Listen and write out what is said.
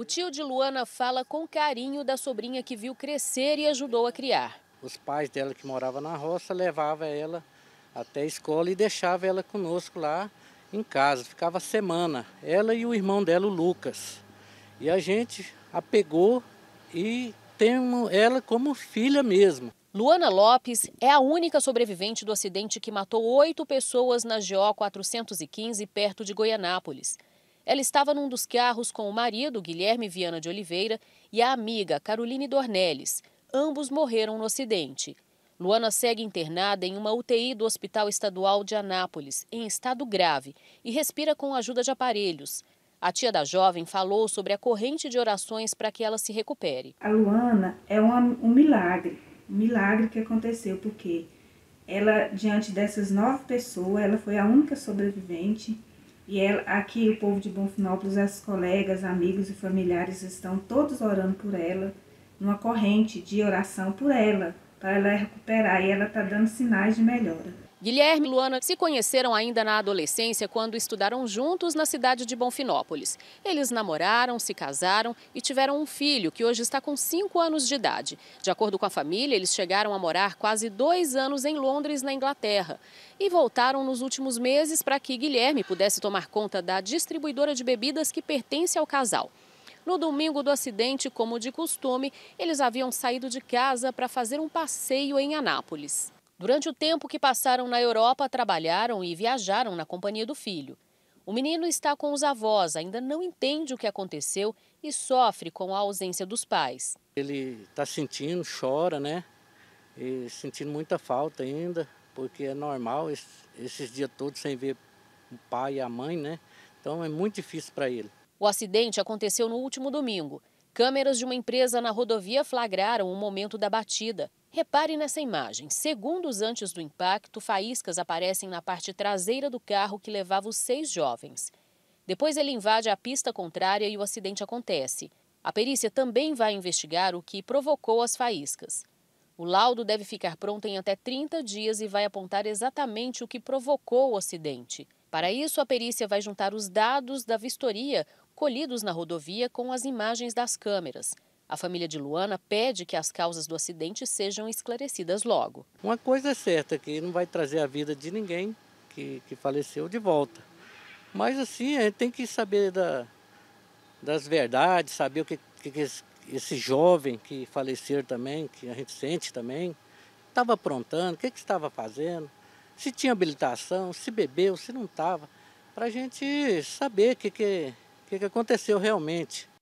O tio de Luana fala com carinho da sobrinha que viu crescer e ajudou a criar. Os pais dela que moravam na roça levavam ela até a escola e deixava ela conosco lá em casa. Ficava semana, ela e o irmão dela, o Lucas. E a gente a pegou e tem ela como filha mesmo. Luana Lopes é a única sobrevivente do acidente que matou oito pessoas na GO 415, perto de Goianápolis. Ela estava num dos carros com o marido, Guilherme Viana de Oliveira, e a amiga, Caroline Dornelles. Ambos morreram no acidente. Luana segue internada em uma UTI do Hospital Estadual de Anápolis, em estado grave, e respira com a ajuda de aparelhos. A tia da jovem falou sobre a corrente de orações para que ela se recupere. A Luana é uma, um milagre, um milagre que aconteceu, porque ela, diante dessas nove pessoas, ela foi a única sobrevivente e ela, é aqui o povo de Bonfinópolis, as colegas, amigos e familiares estão todos orando por ela, numa corrente de oração por ela, para ela recuperar e ela está dando sinais de melhora. Guilherme e Luana se conheceram ainda na adolescência quando estudaram juntos na cidade de Bonfinópolis. Eles namoraram, se casaram e tiveram um filho que hoje está com 5 anos de idade. De acordo com a família, eles chegaram a morar quase dois anos em Londres, na Inglaterra. E voltaram nos últimos meses para que Guilherme pudesse tomar conta da distribuidora de bebidas que pertence ao casal. No domingo do acidente, como de costume, eles haviam saído de casa para fazer um passeio em Anápolis. Durante o tempo que passaram na Europa, trabalharam e viajaram na companhia do filho. O menino está com os avós, ainda não entende o que aconteceu e sofre com a ausência dos pais. Ele está sentindo, chora, né? E sentindo muita falta ainda, porque é normal esses, esses dias todos sem ver o pai e a mãe, né? Então é muito difícil para ele. O acidente aconteceu no último domingo. Câmeras de uma empresa na rodovia flagraram o momento da batida. Repare nessa imagem. Segundos antes do impacto, faíscas aparecem na parte traseira do carro que levava os seis jovens. Depois ele invade a pista contrária e o acidente acontece. A perícia também vai investigar o que provocou as faíscas. O laudo deve ficar pronto em até 30 dias e vai apontar exatamente o que provocou o acidente. Para isso, a perícia vai juntar os dados da vistoria colhidos na rodovia com as imagens das câmeras. A família de Luana pede que as causas do acidente sejam esclarecidas logo. Uma coisa é certa, que não vai trazer a vida de ninguém que, que faleceu de volta. Mas assim, a gente tem que saber da, das verdades, saber o que, que, esse, esse, jovem que faleceu também, que a gente sente também, estava aprontando, o que, que estava fazendo se tinha habilitação, se bebeu, se não estava, para a gente saber o que, que, que, que aconteceu realmente.